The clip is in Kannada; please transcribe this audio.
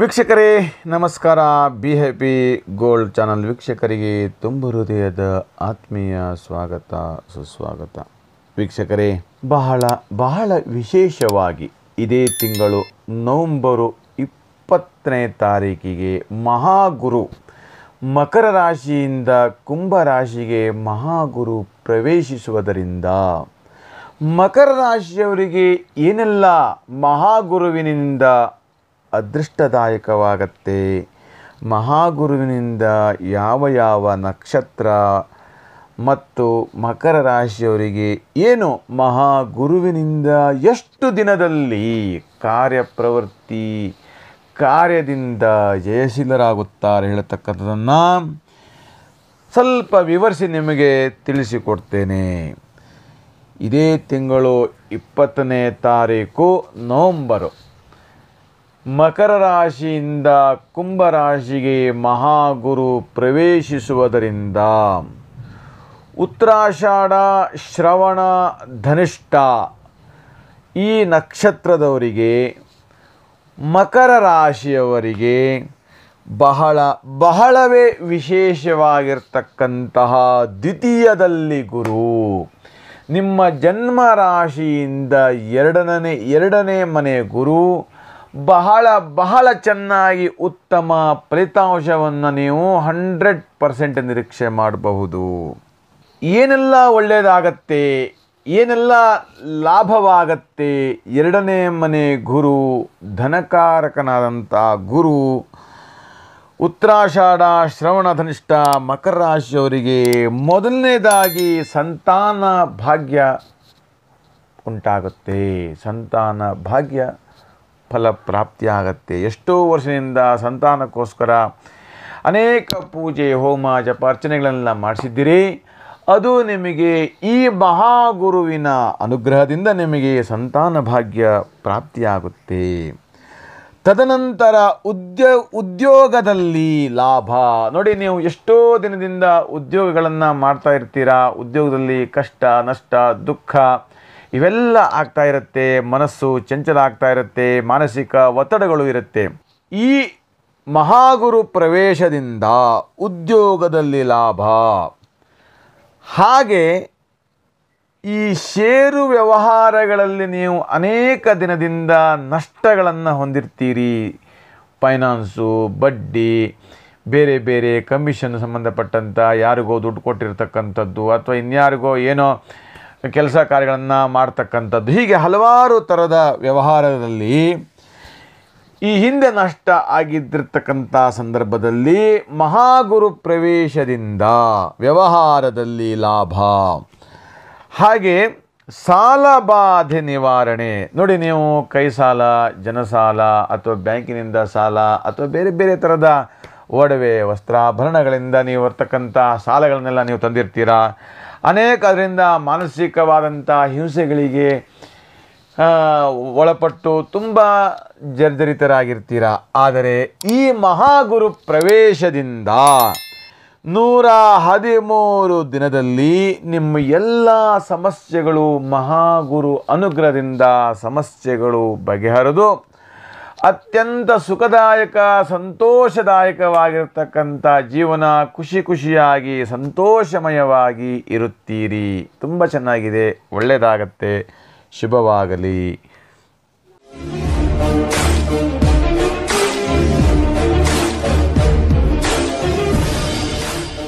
ವೀಕ್ಷಕರೇ ನಮಸ್ಕಾರ ಬಿ ಹ್ಯಾಪಿ ಗೋಲ್ಡ್ ಚಾನಲ್ ವೀಕ್ಷಕರಿಗೆ ತುಂಬ ಹೃದಯದ ಆತ್ಮೀಯ ಸ್ವಾಗತ ಸುಸ್ವಾಗತ ವೀಕ್ಷಕರೇ ಬಹಳ ಬಹಳ ವಿಶೇಷವಾಗಿ ಇದೇ ತಿಂಗಳು ನವಂಬರು ಇಪ್ಪತ್ತನೇ ತಾರೀಕಿಗೆ ಮಹಾಗುರು ಮಕರ ರಾಶಿಯಿಂದ ಕುಂಭ ರಾಶಿಗೆ ಮಹಾಗುರು ಪ್ರವೇಶಿಸುವುದರಿಂದ ಮಕರ ರಾಶಿಯವರಿಗೆ ಏನೆಲ್ಲ ಮಹಾಗುರುವಿನಿಂದ ಅದೃಷ್ಟದಾಯಕವಾಗತ್ತೆ ಮಹಾಗುರುವಿನಿಂದ ಯಾವ ಯಾವ ನಕ್ಷತ್ರ ಮತ್ತು ಮಕರ ರಾಶಿಯವರಿಗೆ ಏನು ಮಹಾಗುರುವಿನಿಂದ ಎಷ್ಟು ದಿನದಲ್ಲಿ ಕಾರ್ಯಪ್ರವೃತ್ತಿ ಕಾರ್ಯದಿಂದ ಜಯಶೀಲರಾಗುತ್ತಾರೆ ಹೇಳತಕ್ಕಂಥದ್ದನ್ನು ಸ್ವಲ್ಪ ವಿವರಿಸಿ ನಿಮಗೆ ತಿಳಿಸಿಕೊಡ್ತೇನೆ ಇದೇ ತಿಂಗಳು ಇಪ್ಪತ್ತನೇ ತಾರೀಕು ನವಂಬರು ಮಕರ ರಾಶಿಯಿಂದ ಕುಂಭರಾಶಿಗೆ ಮಹಾಗುರು ಪ್ರವೇಶಿಸುವುದರಿಂದ ಉತ್ತರಾಷಾಢ ಶ್ರವಣ ಧನಿಷ್ಠ ಈ ನಕ್ಷತ್ರದವರಿಗೆ ಮಕರ ರಾಶಿಯವರಿಗೆ ಬಹಳ ಬಹಳವೇ ವಿಶೇಷವಾಗಿರ್ತಕ್ಕಂತಹ ದ್ವಿತೀಯದಲ್ಲಿ ಗುರು ನಿಮ್ಮ ಜನ್ಮ ರಾಶಿಯಿಂದ ಎರಡನೇ ಎರಡನೇ ಮನೆ ಗುರು ಬಹಳ ಬಹಳ ಚೆನ್ನಾಗಿ ಉತ್ತಮ ಫಲಿತಾಂಶವನ್ನು ನೀವು ಹಂಡ್ರೆಡ್ ಪರ್ಸೆಂಟ್ ನಿರೀಕ್ಷೆ ಮಾಡಬಹುದು ಏನೆಲ್ಲ ಒಳ್ಳೆಯದಾಗತ್ತೆ ಏನೆಲ್ಲ ಲಾಭವಾಗತ್ತೆ ಎರಡನೇ ಮನೆ ಗುರು ಧನಕಾರಕನಾದಂಥ ಗುರು ಉತ್ತರಾಷಾಢ ಶ್ರವಣ ಧನಿಷ್ಠ ಮಕರ ರಾಶಿಯವರಿಗೆ ಮೊದಲನೇದಾಗಿ ಸಂತಾನ ಭಾಗ್ಯ ಉಂಟಾಗುತ್ತೆ ಸಂತಾನ ಭಾಗ್ಯ ಫಲ ಎಷ್ಟೋ ವರ್ಷದಿಂದ ಸಂತಾನಕ್ಕೋಸ್ಕರ ಅನೇಕ ಪೂಜೆ ಹೋಮ ಜಪ ಅರ್ಚನೆಗಳನ್ನೆಲ್ಲ ಮಾಡಿಸಿದ್ದೀರಿ ಅದು ನಿಮಗೆ ಈ ಮಹಾಗುರುವಿನ ಅನುಗ್ರಹದಿಂದ ನಿಮಗೆ ಸಂತಾನ ಭಾಗ್ಯ ಪ್ರಾಪ್ತಿಯಾಗುತ್ತೆ ತದನಂತರ ಉದ್ಯ ಉದ್ಯೋಗದಲ್ಲಿ ಲಾಭ ನೋಡಿ ನೀವು ಎಷ್ಟೋ ದಿನದಿಂದ ಉದ್ಯೋಗಗಳನ್ನು ಮಾಡ್ತಾ ಇರ್ತೀರಾ ಉದ್ಯೋಗದಲ್ಲಿ ಕಷ್ಟ ನಷ್ಟ ದುಃಖ ಇವೆಲ್ಲ ಆಗ್ತಾ ಇರುತ್ತೆ ಮನಸ್ಸು ಚಂಚಲ ಆಗ್ತಾ ಇರುತ್ತೆ ಮಾನಸಿಕ ಒತ್ತಡಗಳು ಇರುತ್ತೆ ಈ ಮಹಾಗುರು ಪ್ರವೇಶದಿಂದ ಉದ್ಯೋಗದಲ್ಲಿ ಲಾಭ ಹಾಗೆ ಈ ಷೇರು ವ್ಯವಹಾರಗಳಲ್ಲಿ ನೀವು ಅನೇಕ ದಿನದಿಂದ ನಷ್ಟಗಳನ್ನು ಹೊಂದಿರ್ತೀರಿ ಫೈನಾನ್ಸು ಬಡ್ಡಿ ಬೇರೆ ಬೇರೆ ಕಮಿಷನ್ ಸಂಬಂಧಪಟ್ಟಂಥ ಯಾರಿಗೋ ದುಡ್ಡು ಕೊಟ್ಟಿರ್ತಕ್ಕಂಥದ್ದು ಅಥವಾ ಇನ್ಯಾರಿಗೋ ಏನೋ ಕೆಲಸ ಕಾರ್ಯಗಳನ್ನು ಮಾಡ್ತಕ್ಕಂಥದ್ದು ಹೀಗೆ ಹಲವಾರು ಥರದ ವ್ಯವಹಾರದಲ್ಲಿ ಈ ಹಿಂದೆ ನಷ್ಟ ಆಗಿದ್ದಿರ್ತಕ್ಕಂಥ ಸಂದರ್ಭದಲ್ಲಿ ಮಹಾಗುರು ಪ್ರವೇಶದಿಂದ ವ್ಯವಹಾರದಲ್ಲಿ ಲಾಭ ಹಾಗೆ ಸಾಲ ಬಾಧೆ ನಿವಾರಣೆ ನೋಡಿ ನೀವು ಕೈ ಸಾಲ ಜನ ಸಾಲ ಅಥವಾ ಬ್ಯಾಂಕಿನಿಂದ ಸಾಲ ಅಥವಾ ಬೇರೆ ಬೇರೆ ಥರದ ಒಡವೆ ವಸ್ತ್ರಾಭರಣಗಳಿಂದ ನೀವು ಬರ್ತಕ್ಕಂಥ ಸಾಲಗಳನ್ನೆಲ್ಲ ನೀವು ತಂದಿರ್ತೀರಾ ಅನೇಕ ಅದರಿಂದ ಮಾನಸಿಕವಾದಂಥ ಹಿಂಸೆಗಳಿಗೆ ಒಳಪಟ್ಟು ತುಂಬ ಜರ್ಜರಿತರಾಗಿರ್ತೀರ ಆದರೆ ಈ ಮಹಾಗುರು ಪ್ರವೇಶದಿಂದ ನೂರ ಹದಿಮೂರು ದಿನದಲ್ಲಿ ನಿಮ್ಮ ಎಲ್ಲ ಸಮಸ್ಯೆಗಳು ಮಹಾಗುರು ಅನುಗ್ರಹದಿಂದ ಸಮಸ್ಯೆಗಳು ಬಗೆಹರಿದು ಅತ್ಯಂತ ಸುಖದಾಯಕ ಸಂತೋಷದಾಯಕವಾಗಿರ್ತಕ್ಕಂಥ ಜೀವನ ಖುಷಿ ಖುಷಿಯಾಗಿ ಸಂತೋಷಮಯವಾಗಿ ಇರುತ್ತೀರಿ ತುಂಬ ಚೆನ್ನಾಗಿದೆ ಒಳ್ಳೆಯದಾಗತ್ತೆ ಶುಭವಾಗಲಿ